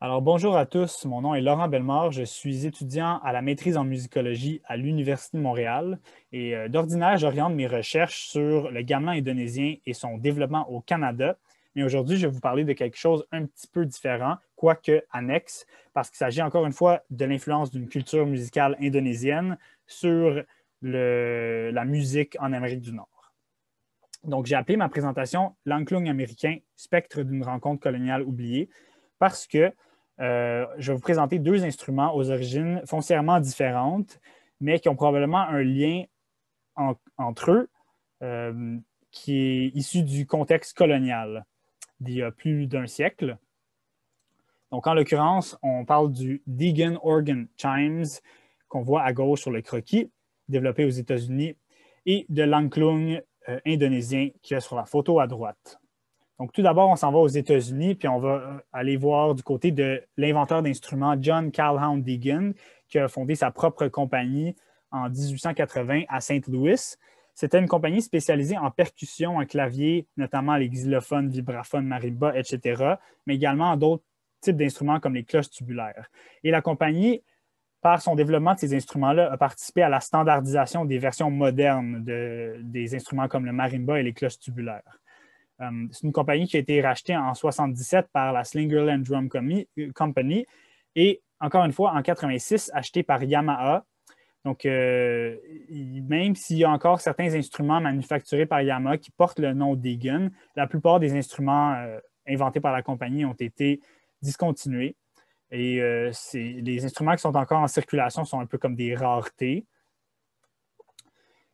Alors, bonjour à tous. Mon nom est Laurent Belmore. Je suis étudiant à la maîtrise en musicologie à l'Université de Montréal. Et euh, d'ordinaire, j'oriente mes recherches sur le gamelan indonésien et son développement au Canada. Mais aujourd'hui, je vais vous parler de quelque chose un petit peu différent, quoique annexe, parce qu'il s'agit encore une fois de l'influence d'une culture musicale indonésienne sur la musique en Amérique du Nord. Donc, j'ai appelé ma présentation Langklung américain, spectre d'une rencontre coloniale oubliée, parce que euh, je vais vous présenter deux instruments aux origines foncièrement différentes, mais qui ont probablement un lien entre eux euh, qui est issu du contexte colonial d'il y a plus d'un siècle. Donc, en l'occurrence, on parle du Deegan Organ Chimes qu'on voit à gauche sur le croquis, développé aux États-Unis, et de l'Anklung indonésien, euh, indonésien qui est sur la photo à droite. Donc, tout d'abord, on s'en va aux États-Unis, puis on va euh, aller voir du côté de l'inventeur d'instruments John Calhoun Deegan, qui a fondé sa propre compagnie en 1880 à Saint-Louis. C'était une compagnie spécialisée en percussion, en clavier, notamment les xylophones, vibraphones, marimbas, etc., mais également d'autres types d'instruments comme les cloches tubulaires. Et la compagnie, par son développement de ces instruments-là, a participé à la standardisation des versions modernes des instruments comme le marimba et les cloches tubulaires. Euh, c'est une compagnie qui a été rachetée en 1977 par la Slingerland Drum Company et encore une fois en 1986 achetée par Yamaha. Donc, euh, même s'il y a encore certains instruments manufacturés par Yamaha qui portent le nom d'Egan, la plupart des instruments euh, inventés par la compagnie ont été discontinués. Et les instruments qui sont encore en circulation sont un peu comme des raretés.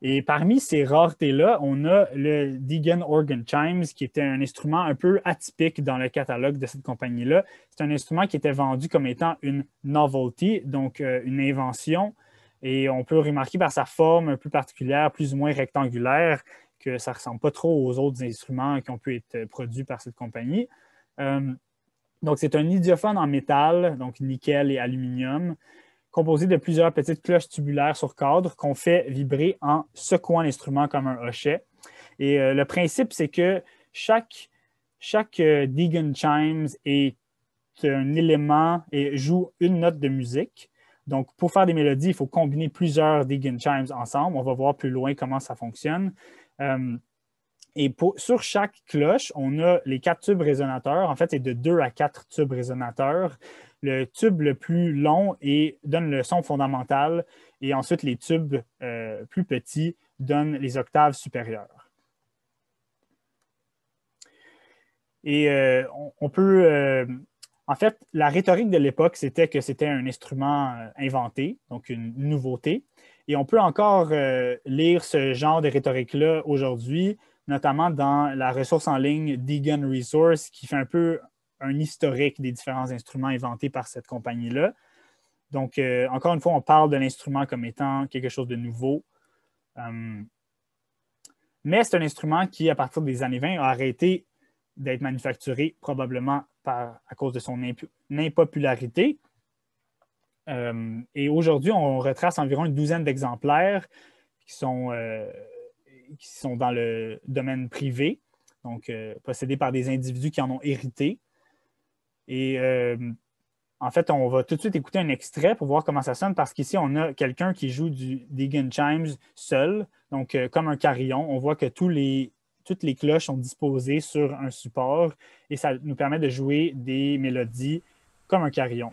Et parmi ces raretés-là, on a le Deegan Organ Chimes, qui était un instrument un peu atypique dans le catalogue de cette compagnie-là. C'est un instrument qui était vendu comme étant une novelty, donc euh, une invention. Et on peut remarquer par sa forme un peu particulière, plus ou moins rectangulaire, que ça ne ressemble pas trop aux autres instruments qui ont pu être euh, produits par cette compagnie. Euh, donc, c'est un idiophone en métal, donc nickel et aluminium composé de plusieurs petites cloches tubulaires sur cadre qu'on fait vibrer en secouant l'instrument comme un hochet. Et euh, le principe, c'est que chaque, chaque euh, Deegan Chimes est un élément et joue une note de musique. Donc, pour faire des mélodies, il faut combiner plusieurs Deegan Chimes ensemble. On va voir plus loin comment ça fonctionne. Euh, et sur chaque cloche, on a les quatre tubes résonateurs. En fait, c'est de deux à quatre tubes résonateurs le tube le plus long et donne le son fondamental. Et ensuite, les tubes euh, plus petits donnent les octaves supérieures. Et euh, on, peut... Euh, en fait, la rhétorique de l'époque, c'était que c'était un instrument inventé, donc une nouveauté. Et on peut encore lire ce genre de rhétorique-là aujourd'hui, notamment dans la ressource en ligne Deegan Resource, qui fait un peu un historique des différents instruments inventés par cette compagnie-là. Donc, euh, encore une fois, on parle de l'instrument comme étant quelque chose de nouveau. Euh, mais c'est un instrument qui, à partir des années 20, a arrêté d'être manufacturé probablement à cause de son impopularité. Euh, et aujourd'hui, on retrace environ une douzaine d'exemplaires qui, qui sont dans le domaine privé, donc possédés par des individus qui en ont hérité. Et euh, en fait, on va tout de suite écouter un extrait pour voir comment ça sonne, parce qu'ici, on a quelqu'un qui joue du Deegan Chimes seul, donc euh, comme un carillon. On voit que toutes les cloches sont disposées sur un support et ça nous permet de jouer des mélodies comme un carillon.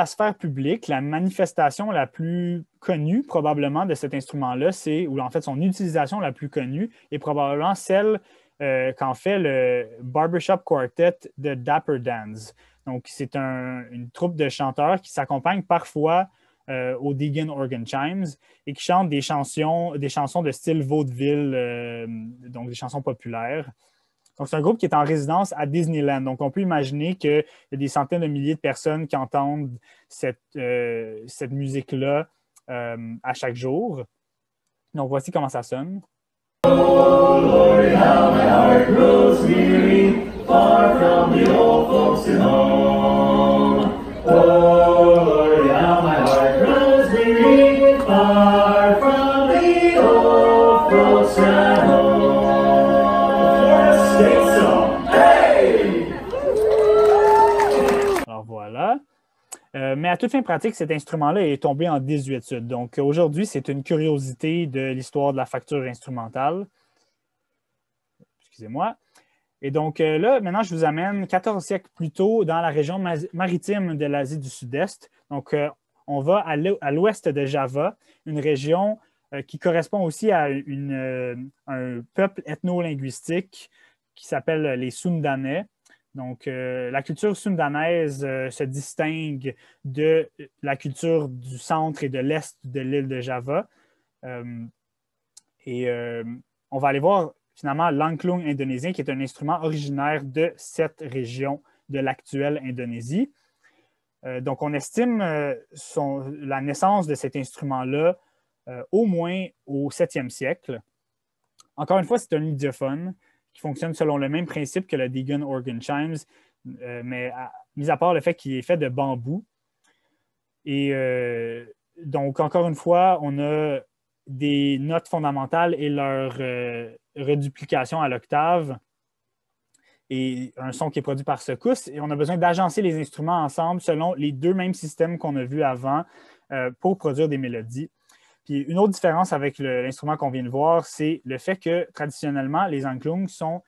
la sphère publique, la manifestation la plus connue probablement de cet instrument-là, c'est, ou en fait son utilisation la plus connue, est probablement celle euh, qu'en fait le Barbershop Quartet de Dapper Dance. Donc, c'est une troupe de chanteurs qui s'accompagnent parfois euh, au Deegan Organ Chimes et qui chantent des chansons, des chansons de style vaudeville, euh, donc des chansons populaires. Donc, c'est un groupe qui est en résidence à Disneyland. Donc, on peut imaginer qu'il y a des centaines de milliers de personnes qui entendent cette, euh, musique-là euh, à chaque jour. Donc, voici comment ça sonne. à toute fin pratique, cet instrument-là est tombé en désuétude. Donc aujourd'hui, c'est une curiosité de l'histoire de la facture instrumentale. Excusez-moi. Et donc euh, là, maintenant, je vous amène 14 siècles plus tôt dans la région maritime de l'Asie du Sud-Est. Donc euh, on va à l'ouest de Java, une région euh, qui correspond aussi à un peuple ethno-linguistique qui s'appelle les Sundanais. Donc, euh, la culture sundanaise euh, se distingue de la culture du centre et de l'est de l'île de Java. Euh, et on va aller voir finalement l'angklung indonésien, qui est un instrument originaire de cette région de l'actuelle Indonésie. donc, on estime la naissance de cet instrument-là au moins au 7e siècle. Encore une fois, c'est un idiophone qui fonctionne selon le même principe que le Deegan Organ Chimes, euh, mais mis à part le fait qu'il est fait de bambou. Et euh, donc, encore une fois, on a des notes fondamentales et leur euh, reduplication à l'octave et un son qui est produit par secousse. Et on a besoin d'agencer les instruments ensemble selon les deux mêmes systèmes qu'on a vus avant pour produire des mélodies une autre différence avec l'instrument qu'on vient de voir, c'est le fait que traditionnellement, les anklung sont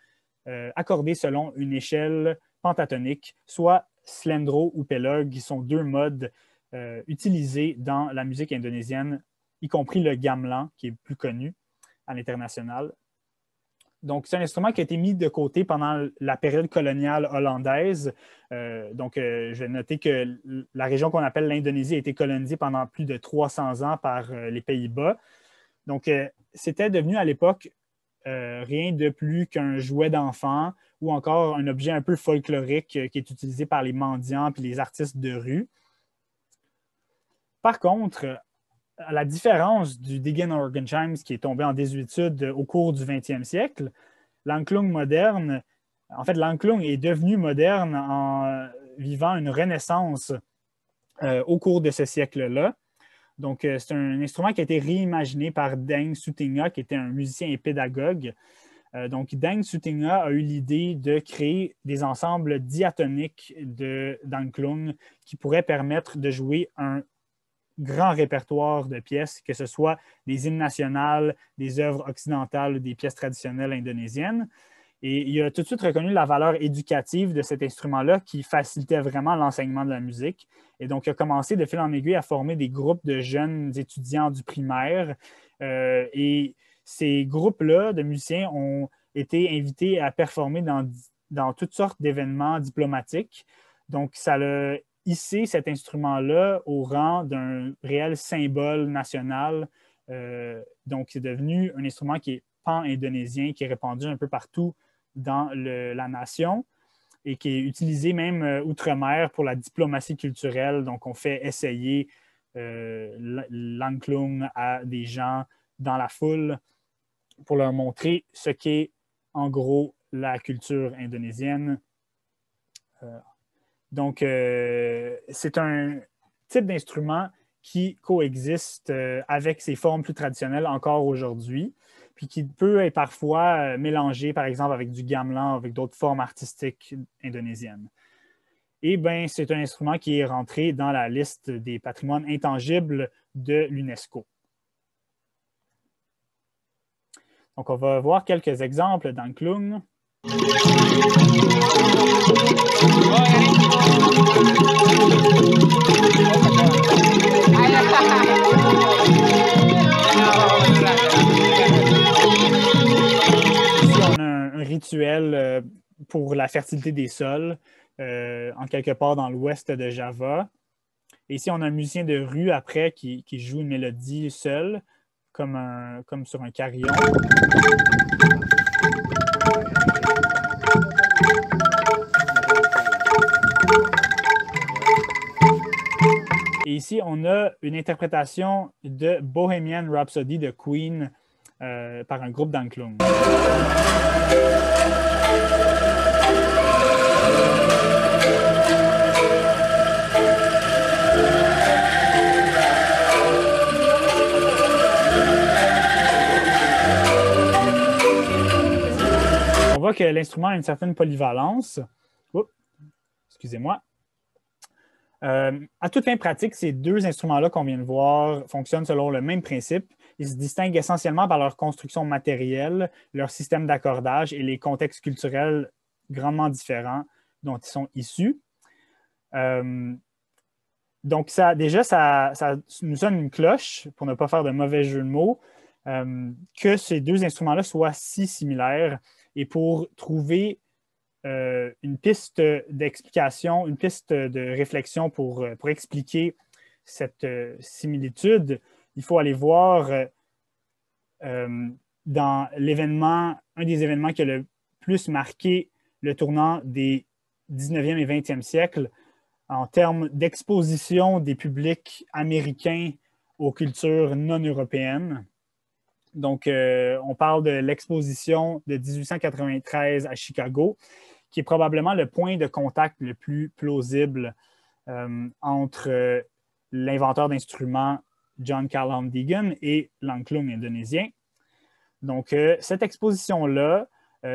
euh, accordés selon une échelle pentatonique, soit slendro ou pelog, qui sont deux modes euh, utilisés dans la musique indonésienne, y compris le gamelan, qui est plus connu à l'international, donc, c'est un instrument qui a été mis de côté pendant la période coloniale hollandaise. Euh, donc, euh, je vais noter que la région qu'on appelle l'Indonésie a été colonisée pendant plus de 300 ans par euh, les Pays-Bas. Donc, c'était devenu à l'époque rien de plus qu'un jouet d'enfant ou encore un objet un peu folklorique qui est utilisé par les mendiants et les artistes de rue. Par contre, à la différence du Organ Chimes qui est tombé en désuétude au cours du 20e siècle, l'Anklung moderne, en fait, l'Anklung est devenu moderne en vivant une renaissance euh, au cours de ce siècle-là. Donc, euh, c'est un instrument qui a été réimaginé par Deng Sutinga, qui était un musicien et pédagogue. Euh, donc, Deng Sutinga a eu l'idée de créer des ensembles diatoniques de qui pourraient permettre de jouer un grand répertoire de pièces, que ce soit des hymnes nationales, des œuvres occidentales, ou des pièces traditionnelles indonésiennes. Et il a tout de suite reconnu la valeur éducative de cet instrument-là qui facilitait vraiment l'enseignement de la musique. Et donc, il a commencé de fil en aiguille à former des groupes de jeunes étudiants du primaire. Euh, et ces groupes-là de musiciens ont été invités à performer dans, dans toutes sortes d'événements diplomatiques. Donc, ça l'a hisser cet instrument-là au rang d'un réel symbole national. Euh, donc, c'est devenu un instrument qui est pan-indonésien, qui est répandu un peu partout dans la nation et qui est utilisé même euh, outre-mer pour la diplomatie culturelle. Donc, on fait essayer euh, l'anklung à des gens dans la foule pour leur montrer ce qu'est en gros la culture indonésienne. Euh, donc, euh, c'est un type d'instrument qui coexiste euh, avec ses formes plus traditionnelles encore aujourd'hui, puis qui peut être parfois euh, mélangé, par exemple, avec du gamelan, avec d'autres formes artistiques indonésiennes. Et eh bien, c'est un instrument qui est rentré dans la liste des patrimoines intangibles de l'UNESCO. Donc, on va voir quelques exemples klung un rituel euh, pour la fertilité des sols, euh, en quelque part dans l'ouest de Java. ici, on a un musicien de rue après qui, joue une mélodie seule comme, un, comme sur un carillon. Et ici, on a une interprétation de Bohemian Rhapsody de Queen euh, par un groupe clown On voit que l'instrument a une certaine polyvalence. Oups, excusez-moi. Euh, à toute fin pratique, ces deux instruments-là qu'on vient de voir fonctionnent selon le même principe. Ils se distinguent essentiellement par leur construction matérielle, leur système d'accordage et les contextes culturels grandement différents dont ils sont issus. Euh, donc, ça, déjà, ça, nous sonne une cloche, pour ne pas faire de mauvais jeu de mots, euh, que ces deux instruments-là soient si similaires. Et pour trouver euh, une piste d'explication, une piste de réflexion pour, euh, expliquer cette euh, similitude, il faut aller voir dans l'événement, un des événements qui a le plus marqué le tournant des 19e et 20e siècles en termes d'exposition des publics américains aux cultures non européennes. Donc, on parle de l'exposition de 1893 à Chicago, qui est probablement le point de contact le plus plausible euh, entre euh, l'inventeur d'instruments John Callum Deegan et l'Anklung indonésien. Donc, euh, cette exposition-là,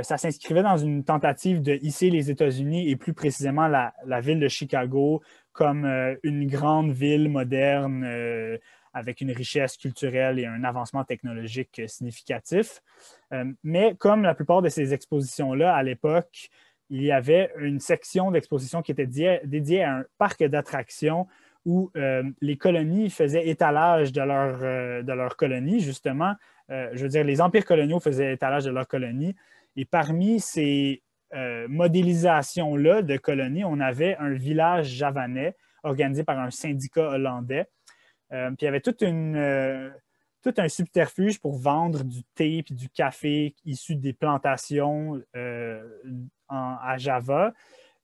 ça s'inscrivait dans une tentative de hisser les États-Unis et plus précisément la, ville de Chicago comme une grande ville moderne avec une richesse culturelle et un avancement technologique significatif. mais comme la plupart de ces expositions-là à l'époque, il y avait une section d'exposition qui était dédiée, à un parc d'attractions où euh, les colonies faisaient étalage de leurs leur euh, colonies, justement. Euh, je veux dire, les empires coloniaux faisaient étalage de leurs colonies. Et parmi ces modélisations-là de colonies, on avait un village javanais organisé par un syndicat hollandais. puis il y avait toute une tout un subterfuge pour vendre du thé et du café issu des plantations euh, à Java.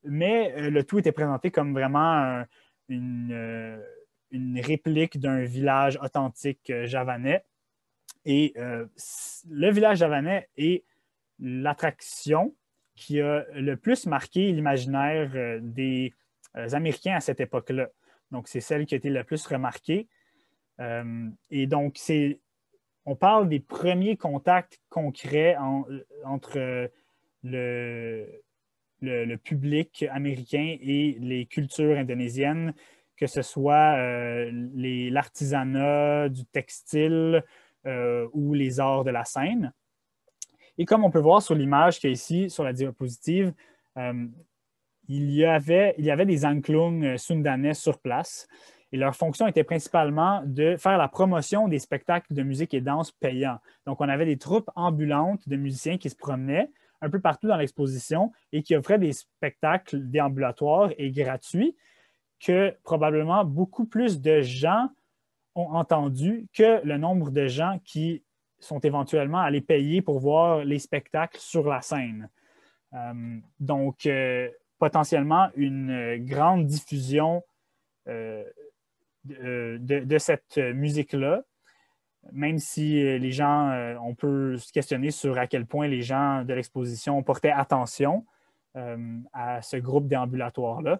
Mais euh, le tout était présenté comme vraiment une, euh, une, réplique d'un village authentique javanais. Et le village javanais est l'attraction qui a le plus marqué l'imaginaire des Américains à cette époque-là. Donc, c'est celle qui a été le plus remarquée. Euh, et donc, c'est, on parle des premiers contacts concrets entre euh, le, le, public américain et les cultures indonésiennes, que ce soit euh, l'artisanat, du textile ou les arts de la scène. Et comme on peut voir sur l'image qui est ici, sur la diapositive, il, y avait, il y avait des Angklung sundanais sur place et leur fonction était principalement de faire la promotion des spectacles de musique et danse payants. Donc, on avait des troupes ambulantes de musiciens qui se promenaient un peu partout dans l'exposition et qui offraient des spectacles déambulatoires et gratuits que probablement beaucoup plus de gens ont entendu que le nombre de gens qui sont éventuellement allés payer pour voir les spectacles sur la scène. Euh, donc, euh, potentiellement une euh, grande diffusion euh, de, cette euh, musique-là, même si euh, les gens, on peut se questionner sur à quel point les gens de l'exposition portaient attention à ce groupe déambulatoire-là.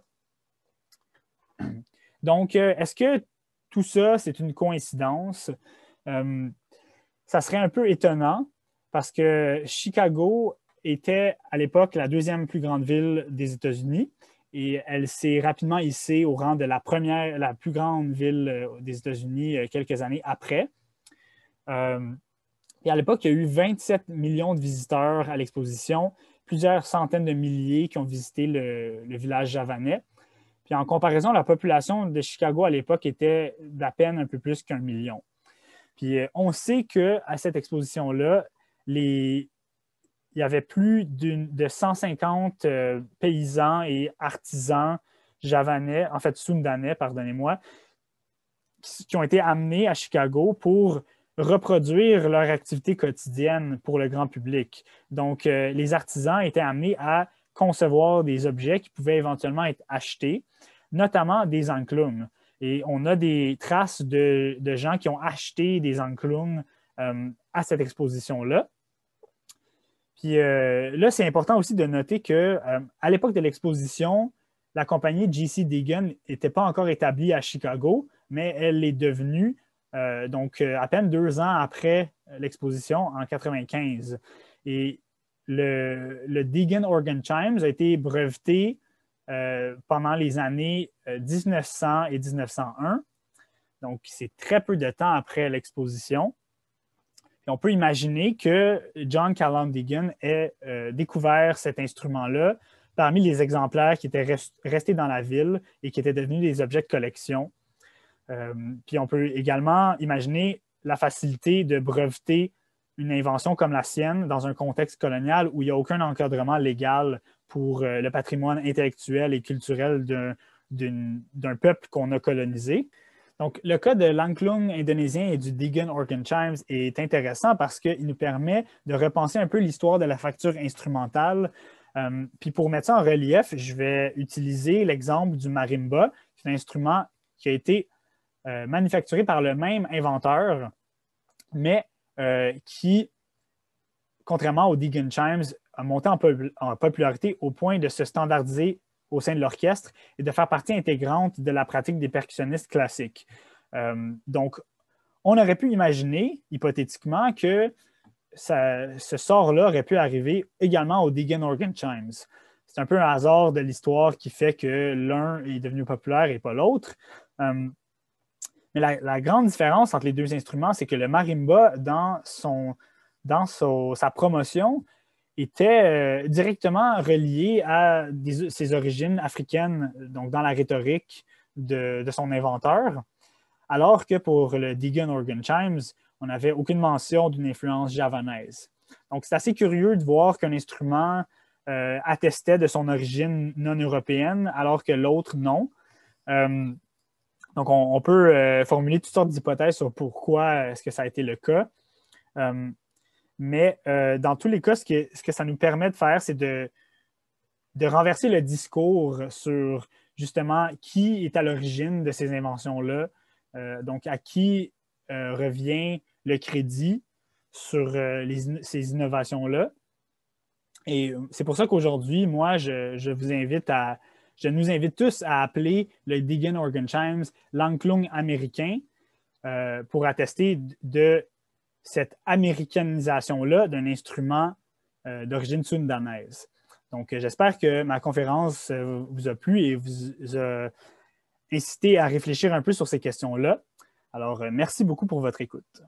Donc, est-ce que tout ça, c'est une coïncidence? ça serait un peu étonnant parce que Chicago était à l'époque la deuxième plus grande ville des États-Unis et elle s'est rapidement hissée au rang de la première, la plus grande ville euh, des États-Unis euh, quelques années après. Euh, et à l'époque, il y a eu 27 millions de visiteurs à l'exposition, plusieurs centaines de milliers qui ont visité le, le, village javanais. Puis en comparaison, la population de Chicago à l'époque était d'à peine un peu plus qu'un million. Puis on sait qu'à cette exposition-là, les, il y avait plus de 150 euh, paysans et artisans javanais, en fait sundanais, pardonnez-moi, qui, ont été amenés à Chicago pour reproduire leur activité quotidienne pour le grand public. Donc, euh, les artisans étaient amenés à concevoir des objets qui pouvaient éventuellement être achetés, notamment des enclumes. Et on a des traces de, gens qui ont acheté des enclumes euh, à cette exposition-là. Puis euh, là, c'est important aussi de noter que euh, à l'époque de l'exposition, la compagnie GC Deegan n'était pas encore établie à Chicago, mais elle est devenue euh, donc à peine deux ans après l'exposition en 1995. Et le, le, Deegan Organ Chimes a été breveté pendant les années 1900 et 1901. Donc, c'est très peu de temps après l'exposition on peut imaginer que John callan ait euh, découvert cet instrument-là parmi les exemplaires qui étaient restés dans la ville et qui étaient devenus des objets de collection. Euh, puis on peut également imaginer la facilité de breveter une invention comme la sienne dans un contexte colonial où il n'y a aucun encadrement légal pour euh, le patrimoine intellectuel et culturel d'un peuple qu'on a colonisé. Donc, le cas de l'Anklung indonésien et du Deegan Organ Chimes est intéressant parce qu'il nous permet de repenser un peu l'histoire de la facture instrumentale. Euh, puis pour mettre ça en relief, je vais utiliser l'exemple du marimba, qui est un instrument qui a été euh, manufacturé par le même inventeur, mais euh, qui, contrairement au Deegan Chimes, a monté en popularité au point de se standardiser au sein de l'orchestre et de faire partie intégrante de la pratique des percussionnistes classiques. Euh, donc, on aurait pu imaginer, hypothétiquement, que ce sort-là aurait pu arriver également aux Deegan Organ Chimes. C'est un peu un hasard de l'histoire qui fait que l'un est devenu populaire et pas l'autre. Euh, mais la, grande différence entre les deux instruments, c'est que le marimba, dans, son, dans sa promotion, était euh, directement relié à ses origines africaines, donc dans la rhétorique de, son inventeur, alors que pour le Deegan Organ Chimes, on n'avait aucune mention d'une influence javanaise. Donc c'est assez curieux de voir qu'un instrument euh, attestait de son origine non européenne, alors que l'autre non. Euh, donc on, peut formuler toutes sortes d'hypothèses sur pourquoi est-ce que ça a été le cas. Mais euh, dans tous les cas, ce que, ça nous permet de faire, c'est de, renverser le discours sur justement qui est à l'origine de ces inventions-là. Euh, donc, à qui euh, revient le crédit sur ces innovations-là. Et c'est pour ça qu'aujourd'hui, moi, je, vous invite à, je nous invite tous à appeler le Deegan Organ Chimes l'Anklung américain pour attester de cette américanisation-là d'un instrument euh, d'origine sundanaise. Donc, euh, j'espère que ma conférence euh, vous a plu et vous a incité à réfléchir un peu sur ces questions-là. Alors, merci beaucoup pour votre écoute.